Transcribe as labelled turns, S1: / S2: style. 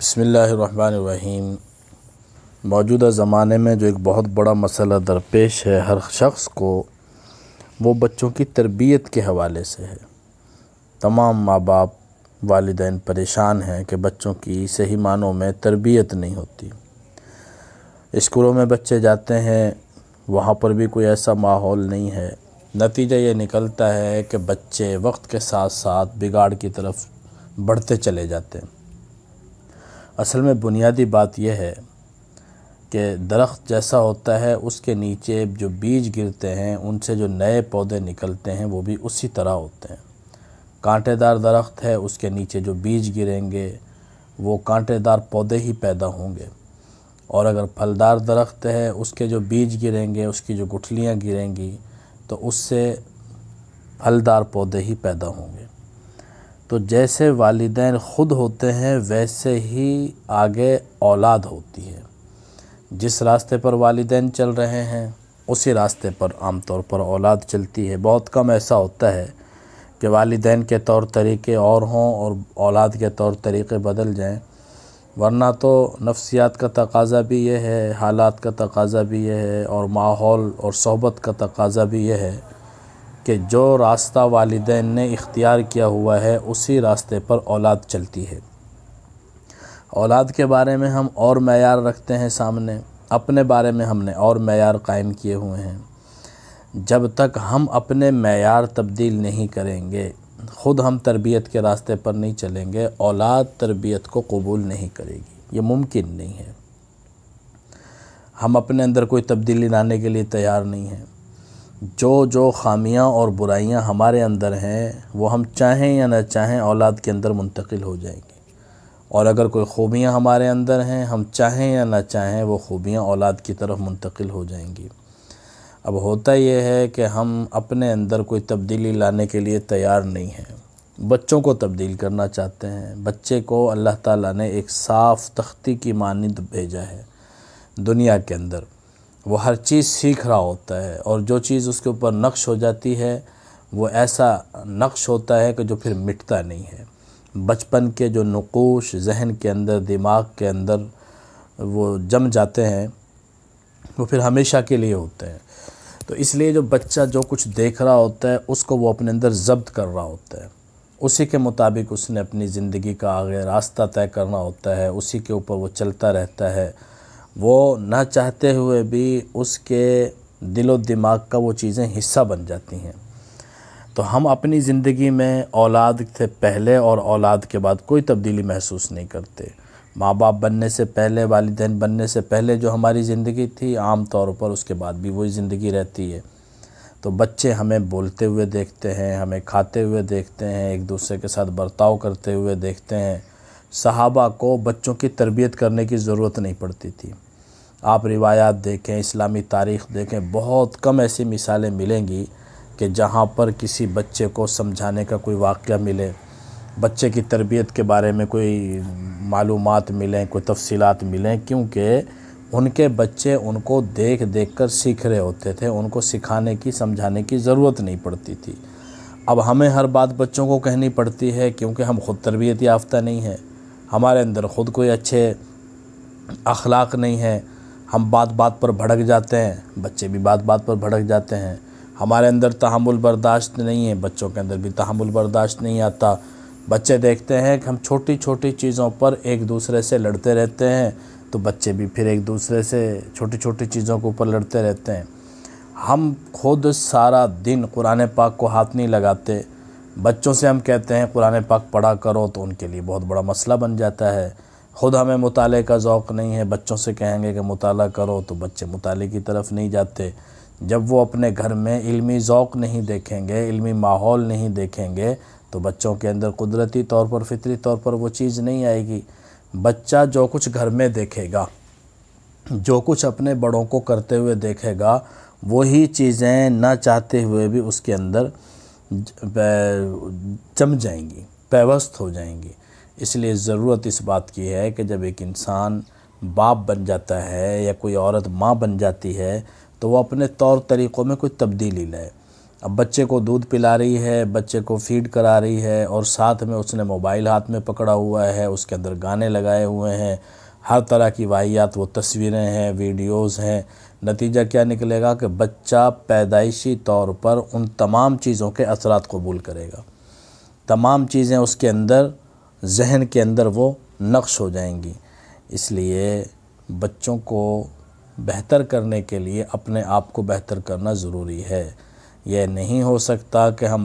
S1: बसमीम मौजूदा ज़माने में जो एक बहुत बड़ा मसला दरपेश है हर शख्स को वो बच्चों की तरबियत के हवाले से है तमाम माँ बाप वालदे परेशान हैं कि बच्चों की सही मानों में तरबियत नहीं होती स्कूलों में बच्चे जाते हैं वहाँ पर भी कोई ऐसा माहौल नहीं है नतीजा ये निकलता है कि बच्चे वक्त के साथ साथ बिगाड़ की तरफ बढ़ते चले जाते हैं असल में बुनियादी बात यह है कि दरख्त जैसा होता है उसके नीचे जो बीज गिरते हैं उनसे जो नए पौधे निकलते हैं वो भी उसी तरह होते हैं कांटेदार दरख्त है उसके नीचे जो बीज गिरेंगे वो कांटेदार पौधे ही पैदा होंगे और अगर फलदार दरख्त है उसके जो बीज गिरेंगे उसकी जो गुठलियाँ गिरेंगी तो उससे फलदार पौधे ही पैदा होंगे तो जैसे वालदे ख़ुद होते हैं वैसे ही आगे औलाद होती है जिस रास्ते पर वालदेन चल रहे हैं उसी रास्ते पर आमतौर पर औलाद चलती है बहुत कम ऐसा होता है कि वालदेन के तौर तरीके और हों और औलाद के तौर तरीके बदल जाएं वरना तो नफ्सियात का तकाजा भी ये है हालात का तकाजा भी ये है और माहौल और सोहबत का तकाजा भी ये है कि जो रास्ता वालदेन ने इख्तियार किया हुआ है उसी रास्ते पर औलाद चलती है औलाद के बारे में हम और मैार रखते हैं सामने अपने बारे में हमने और मैार कायम किए हुए हैं जब तक हम अपने मैार तब्दील नहीं करेंगे ख़ुद हम तरबियत के रास्ते पर नहीं चलेंगे औलाद तरबियत को कबूल नहीं करेगी ये मुमकिन नहीं है हम अपने अंदर कोई तब्दीली लाने के लिए तैयार नहीं हैं जो जो ख़ामियाँ और बुराइयाँ हमारे अंदर हैं वो हम चाहें या ना चाहें औलाद के अंदर मुंतकिल हो जाएंगी और अगर कोई ख़ूबियाँ हमारे अंदर हैं हम चाहें या ना चाहें वो ख़ूबियाँ औलाद की तरफ मुंतकिल हो जाएंगी अब होता यह है कि हम अपने अंदर कोई तब्दीली लाने के लिए तैयार नहीं हैं बच्चों को तब्दील करना चाहते हैं बच्चे को अल्लाह ताला ने एक साफ़ तख्ती की मानद भेजा है दुनिया के अंदर वो हर चीज़ सीख रहा होता है और जो चीज़ उसके ऊपर नक्श हो जाती है वो ऐसा नक्श होता है कि जो फिर मिटता नहीं है बचपन के जो नकोश जहन के अंदर दिमाग के अंदर वो जम जाते हैं वो फिर हमेशा के लिए होते हैं तो इसलिए जो बच्चा जो कुछ देख रहा होता है उसको वो अपने अंदर जब्त कर रहा होता है उसी के मुताबिक उसने अपनी ज़िंदगी का आगे रास्ता तय करना होता है उसी के ऊपर वो चलता रहता है वो ना चाहते हुए भी उसके दिलो दिमाग का वो चीज़ें हिस्सा बन जाती हैं तो हम अपनी ज़िंदगी में औलाद से पहले और औलाद के बाद कोई तब्दीली महसूस नहीं करते माँ बाप बनने से पहले वालदे बनने से पहले जो हमारी ज़िंदगी थी आम तौर पर उसके बाद भी वही ज़िंदगी रहती है तो बच्चे हमें बोलते हुए देखते हैं हमें खाते हुए देखते हैं एक दूसरे के साथ बर्ताव करते हुए देखते हैं सहाबा को बच्चों की तरबियत करने की ज़रूरत नहीं पड़ती थी आप रिवायात देखें इस्लामी तारीख़ देखें बहुत कम ऐसी मिसालें मिलेंगी कि जहाँ पर किसी बच्चे को समझाने का कोई वाक़ मिले बच्चे की तरबियत के बारे में कोई मालूम मिलें कोई तफसीलात मिलें क्योंकि उनके बच्चे उनको देख देख कर सीख रहे होते थे उनको सिखाने की समझाने की ज़रूरत नहीं पड़ती थी अब हमें हर बात बच्चों को कहनी पड़ती है क्योंकि हम ख़ुद तरबियत याफ्ता नहीं हैं हमारे अंदर ख़ुद कोई अच्छे अखलाक नहीं हैं हम बात बात पर भड़क जाते हैं बच्चे भी बात बात पर भड़क जाते हैं हमारे अंदर तहमुल बर्दाश्त नहीं है बच्चों के अंदर भी तहमुल बर्दाश्त नहीं आता बच्चे देखते हैं कि हम छोटी छोटी चीज़ों पर एक दूसरे से लड़ते रहते हैं तो बच्चे भी फिर एक दूसरे से छोटी छोटी चीज़ों के ऊपर लड़ते रहते हैं हम खुद सारा दिन कुरान पाक को हाथ नहीं लगाते बच्चों से हम कहते हैं कुरान पाक पढ़ा करो तो उनके लिए बहुत बड़ा मसला बन जाता है खुद हमें मुताले का ओक़ नहीं है बच्चों से कहेंगे कि मुताल करो तो बच्चे मुताले की तरफ नहीं जाते जब वो अपने घर में इल्मी ओक़ नहीं देखेंगे इल्मी माहौल नहीं देखेंगे तो बच्चों के अंदर कुदरती तौर पर फितरी तौर पर वो चीज़ नहीं आएगी बच्चा जो कुछ घर में देखेगा जो कुछ अपने बड़ों को करते हुए देखेगा वही चीज़ें ना चाहते हुए भी उसके अंदर जम जाएंगी पेवस्त हो जाएंगी इसलिए ज़रूरत इस बात की है कि जब एक इंसान बाप बन जाता है या कोई औरत माँ बन जाती है तो वह अपने तौर तरीक़ों में कोई तब्दीली लाए अब बच्चे को दूध पिला रही है बच्चे को फीड करा रही है और साथ में उसने मोबाइल हाथ में पकड़ा हुआ है उसके अंदर गाने लगाए हुए हैं हर तरह की वाहियात वो तस्वीरें हैं वीडियोस हैं नतीजा क्या निकलेगा कि बच्चा पैदाइशी तौर पर उन तमाम चीज़ों के असरात कबूल करेगा तमाम चीज़ें उसके अंदर जहन के अंदर वो नक्श हो जाएंगी इसलिए बच्चों को बेहतर करने के लिए अपने आप को बेहतर करना ज़रूरी है यह नहीं हो सकता कि हम